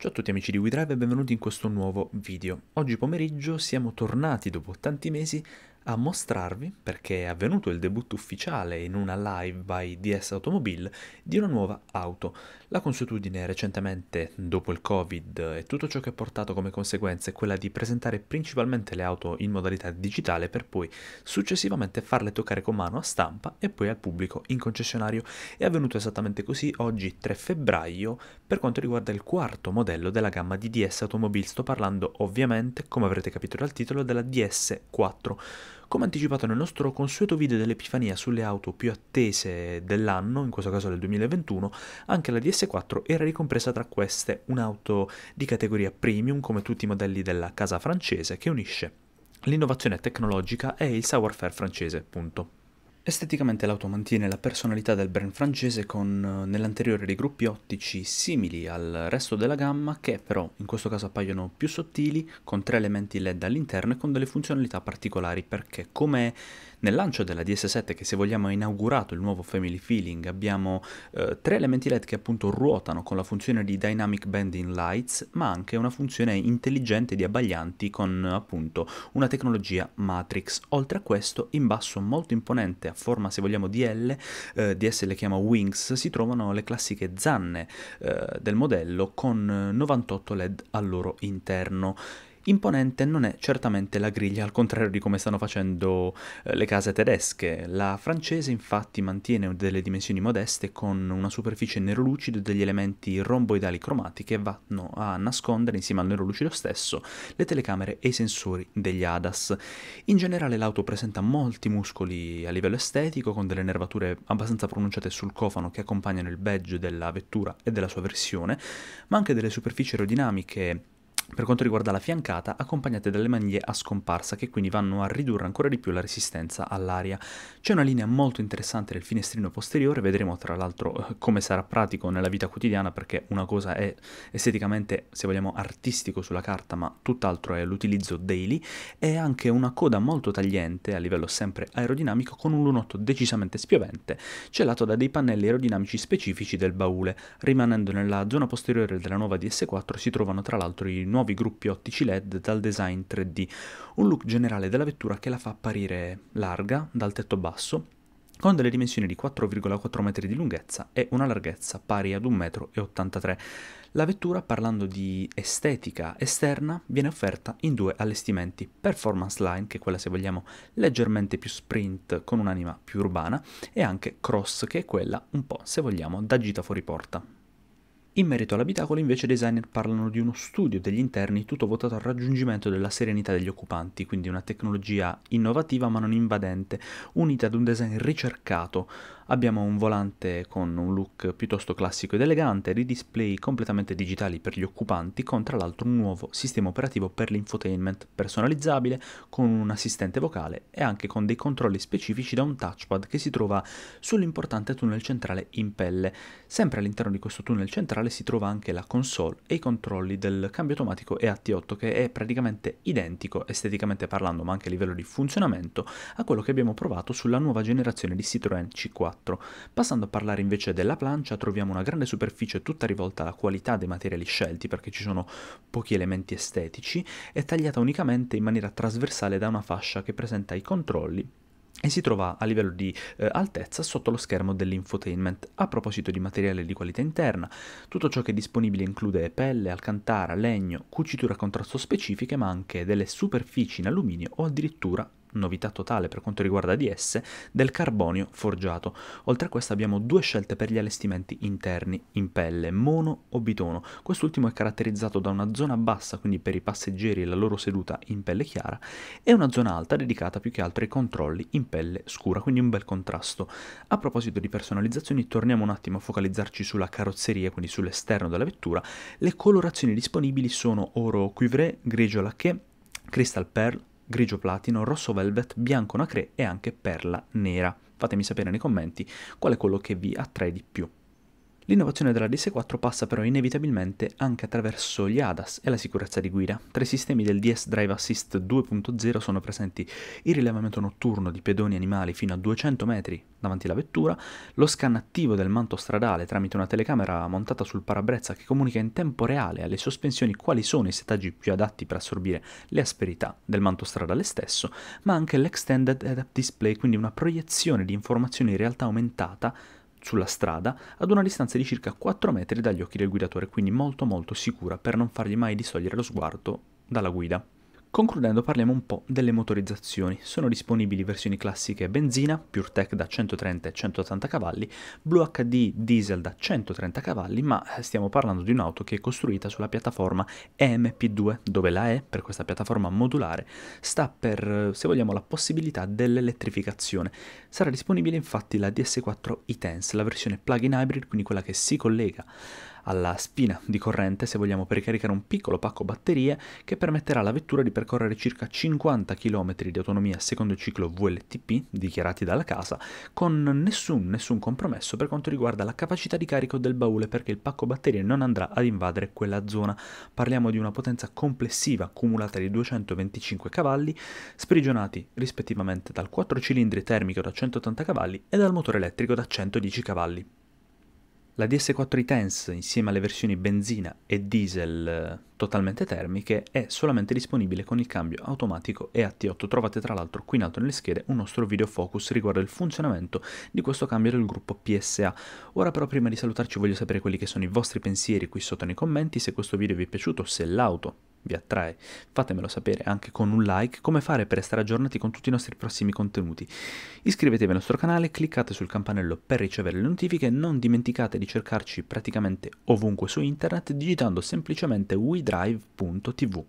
Ciao a tutti amici di WeDrive e benvenuti in questo nuovo video. Oggi pomeriggio siamo tornati dopo tanti mesi a mostrarvi, perché è avvenuto il debutto ufficiale in una live by DS Automobile di una nuova auto. La consuetudine recentemente, dopo il Covid e tutto ciò che ha portato come conseguenza, è quella di presentare principalmente le auto in modalità digitale per poi successivamente farle toccare con mano a stampa e poi al pubblico in concessionario. È avvenuto esattamente così oggi 3 febbraio per quanto riguarda il quarto modello della gamma di DS Automobile. Sto parlando ovviamente, come avrete capito dal titolo, della DS4. Come anticipato nel nostro consueto video dell'Epifania sulle auto più attese dell'anno, in questo caso del 2021, anche la DS4 era ricompresa tra queste un'auto di categoria premium come tutti i modelli della casa francese che unisce l'innovazione tecnologica e il savoir-faire francese, punto. Esteticamente l'auto mantiene la personalità del brand francese con eh, nell'anteriore dei gruppi ottici simili al resto della gamma che però in questo caso appaiono più sottili con tre elementi LED all'interno e con delle funzionalità particolari perché come nel lancio della DS7, che se vogliamo ha inaugurato il nuovo Family Feeling, abbiamo eh, tre elementi LED che appunto ruotano con la funzione di Dynamic Bending Lights, ma anche una funzione intelligente di abbaglianti con appunto una tecnologia Matrix. Oltre a questo, in basso molto imponente, a forma se vogliamo di L, eh, DS le chiama Wings, si trovano le classiche zanne eh, del modello con 98 eh, LED al loro interno. Imponente non è certamente la griglia, al contrario di come stanno facendo eh, le case tedesche. La francese infatti mantiene delle dimensioni modeste con una superficie nero lucido e degli elementi romboidali cromati che vanno a nascondere insieme al nero lucido stesso le telecamere e i sensori degli ADAS. In generale l'auto presenta molti muscoli a livello estetico con delle nervature abbastanza pronunciate sul cofano che accompagnano il badge della vettura e della sua versione, ma anche delle superfici aerodinamiche per quanto riguarda la fiancata, accompagnate dalle maniglie a scomparsa che quindi vanno a ridurre ancora di più la resistenza all'aria. C'è una linea molto interessante del finestrino posteriore, vedremo tra l'altro eh, come sarà pratico nella vita quotidiana perché una cosa è esteticamente, se vogliamo, artistico sulla carta, ma tutt'altro è l'utilizzo daily, e anche una coda molto tagliente a livello sempre aerodinamico con un lunotto decisamente spiovente, celato da dei pannelli aerodinamici specifici del baule. Rimanendo nella zona posteriore della nuova DS4 si trovano tra l'altro i nuovi nuovi gruppi ottici LED dal design 3D, un look generale della vettura che la fa apparire larga dal tetto basso, con delle dimensioni di 4,4 metri di lunghezza e una larghezza pari ad 1,83 m. La vettura, parlando di estetica esterna, viene offerta in due allestimenti, Performance Line, che è quella se vogliamo leggermente più sprint con un'anima più urbana, e anche Cross, che è quella un po' se vogliamo da gita fuori porta. In merito all'abitacolo invece i designer parlano di uno studio degli interni tutto votato al raggiungimento della serenità degli occupanti, quindi una tecnologia innovativa ma non invadente, unita ad un design ricercato Abbiamo un volante con un look piuttosto classico ed elegante, di display completamente digitali per gli occupanti, con tra l'altro un nuovo sistema operativo per l'infotainment personalizzabile, con un assistente vocale e anche con dei controlli specifici da un touchpad che si trova sull'importante tunnel centrale in pelle. Sempre all'interno di questo tunnel centrale si trova anche la console e i controlli del cambio automatico EAT8 che è praticamente identico esteticamente parlando ma anche a livello di funzionamento a quello che abbiamo provato sulla nuova generazione di Citroën C4. 4. Passando a parlare invece della plancia, troviamo una grande superficie tutta rivolta alla qualità dei materiali scelti, perché ci sono pochi elementi estetici, e tagliata unicamente in maniera trasversale da una fascia che presenta i controlli e si trova a livello di eh, altezza sotto lo schermo dell'infotainment. A proposito di materiale di qualità interna, tutto ciò che è disponibile include pelle, alcantara, legno, cucitura a contrasto specifiche, ma anche delle superfici in alluminio o addirittura novità totale per quanto riguarda DS, del carbonio forgiato. Oltre a questo abbiamo due scelte per gli allestimenti interni in pelle, mono o bitono. Quest'ultimo è caratterizzato da una zona bassa, quindi per i passeggeri e la loro seduta in pelle chiara, e una zona alta dedicata più che altro ai controlli in pelle scura, quindi un bel contrasto. A proposito di personalizzazioni, torniamo un attimo a focalizzarci sulla carrozzeria, quindi sull'esterno della vettura. Le colorazioni disponibili sono oro cuivré, grigio lacché, crystal pearl, grigio platino, rosso velvet, bianco nacré e anche perla nera. Fatemi sapere nei commenti qual è quello che vi attrae di più. L'innovazione della DS4 passa però inevitabilmente anche attraverso gli ADAS e la sicurezza di guida. Tra i sistemi del DS Drive Assist 2.0 sono presenti il rilevamento notturno di pedoni animali fino a 200 metri davanti alla vettura, lo scan attivo del manto stradale tramite una telecamera montata sul parabrezza che comunica in tempo reale alle sospensioni quali sono i settaggi più adatti per assorbire le asperità del manto stradale stesso, ma anche l'extended adapt display, quindi una proiezione di informazioni in realtà aumentata sulla strada ad una distanza di circa 4 metri dagli occhi del guidatore, quindi molto molto sicura per non fargli mai distogliere lo sguardo dalla guida. Concludendo parliamo un po' delle motorizzazioni. Sono disponibili versioni classiche benzina, PureTech da 130 e 180 cavalli, Blue HD diesel da 130 cavalli, ma eh, stiamo parlando di un'auto che è costruita sulla piattaforma EMP2, dove la E, per questa piattaforma modulare, sta per, eh, se vogliamo, la possibilità dell'elettrificazione. Sarà disponibile infatti la DS4 e-Tense, la versione plug-in hybrid, quindi quella che si collega alla spina di corrente, se vogliamo, per ricaricare un piccolo pacco batterie che permetterà alla vettura di percorrere circa 50 km di autonomia secondo il ciclo VLTP dichiarati dalla casa, con nessun, nessun compromesso per quanto riguarda la capacità di carico del baule perché il pacco batterie non andrà ad invadere quella zona. Parliamo di una potenza complessiva accumulata di 225 cavalli, sprigionati rispettivamente dal 4 cilindri termico da 180 cavalli e dal motore elettrico da 110 cavalli. La DS4 Itens, insieme alle versioni benzina e diesel eh, totalmente termiche, è solamente disponibile con il cambio automatico EAT8. Trovate tra l'altro qui in alto nelle schede un nostro video focus riguardo il funzionamento di questo cambio del gruppo PSA. Ora però prima di salutarci voglio sapere quelli che sono i vostri pensieri qui sotto nei commenti, se questo video vi è piaciuto, se l'auto vi attrae, fatemelo sapere anche con un like come fare per restare aggiornati con tutti i nostri prossimi contenuti. Iscrivetevi al nostro canale, cliccate sul campanello per ricevere le notifiche, non dimenticate di cercarci praticamente ovunque su internet digitando semplicemente wedrive.tv.